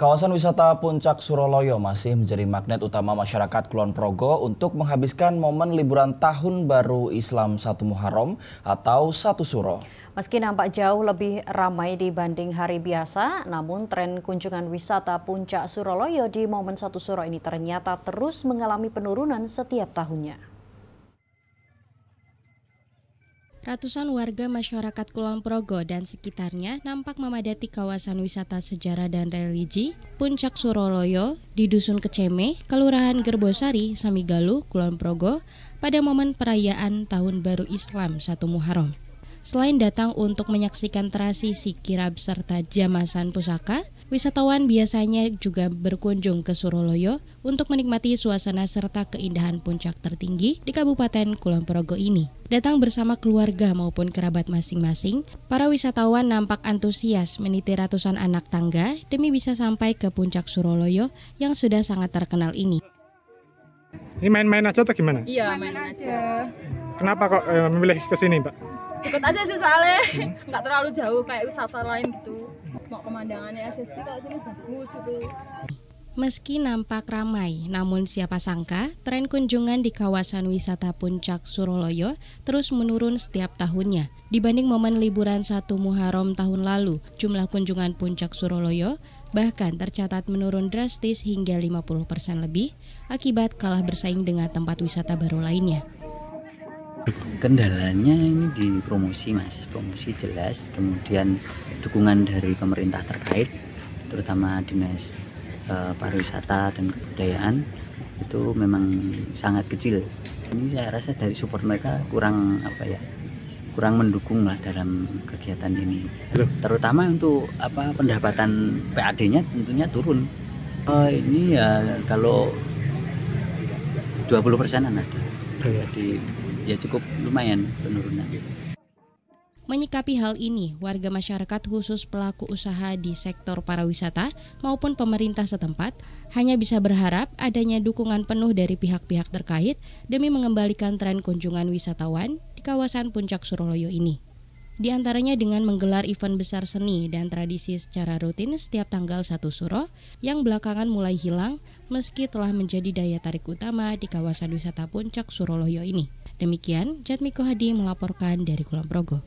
Kawasan wisata Puncak Suroloyo masih menjadi magnet utama masyarakat Kulon Progo untuk menghabiskan momen liburan Tahun Baru Islam Satu Muharram atau Satu Suro. Meski nampak jauh lebih ramai dibanding hari biasa, namun tren kunjungan wisata Puncak Suroloyo di momen Satu Suro ini ternyata terus mengalami penurunan setiap tahunnya. Ratusan warga masyarakat Kulon Progo dan sekitarnya nampak memadati kawasan wisata sejarah dan religi Puncak Suroloyo di Dusun Keceme, Kelurahan Gerbosari, Samigalu, Kulon Progo pada momen perayaan Tahun Baru Islam 1 Muharram. Selain datang untuk menyaksikan terasi sikirab serta jamasan pusaka, wisatawan biasanya juga berkunjung ke Suroloyo untuk menikmati suasana serta keindahan puncak tertinggi di Kabupaten Kulon Progo ini. Datang bersama keluarga maupun kerabat masing-masing, para wisatawan nampak antusias meniti ratusan anak tangga demi bisa sampai ke puncak Suroloyo yang sudah sangat terkenal ini. Ini main-main aja atau gimana? Iya, main, aja. Kenapa kok eh, memilih ke sini, Pak? Ikut aja sih soalnya, hmm? terlalu jauh kayak wisata lain gitu mau pemandangannya SSC kalau sini bagus itu Meski nampak ramai, namun siapa sangka tren kunjungan di kawasan wisata Puncak Suroloyo terus menurun setiap tahunnya. Dibanding momen liburan satu Muharram tahun lalu, jumlah kunjungan Puncak Suroloyo bahkan tercatat menurun drastis hingga 50% lebih akibat kalah bersaing dengan tempat wisata baru lainnya kendalanya ini di promosi mas promosi jelas kemudian dukungan dari pemerintah terkait terutama dinas e, pariwisata dan kebudayaan itu memang sangat kecil ini saya rasa dari support mereka kurang apa ya kurang mendukung lah dalam kegiatan ini terutama untuk apa pendapatan PAD-nya tentunya turun oh, ini ya kalau 20 persenan ada gitu jadi ya cukup lumayan penurunan Menyikapi hal ini, warga masyarakat khusus pelaku usaha di sektor pariwisata maupun pemerintah setempat hanya bisa berharap adanya dukungan penuh dari pihak-pihak terkait demi mengembalikan tren kunjungan wisatawan di kawasan Puncak Suroloyo ini. Di antaranya dengan menggelar event besar seni dan tradisi secara rutin setiap tanggal satu Suro yang belakangan mulai hilang meski telah menjadi daya tarik utama di kawasan wisata puncak Suroloyo ini. Demikian, Jatmiko Hadi melaporkan dari Kulon Progo.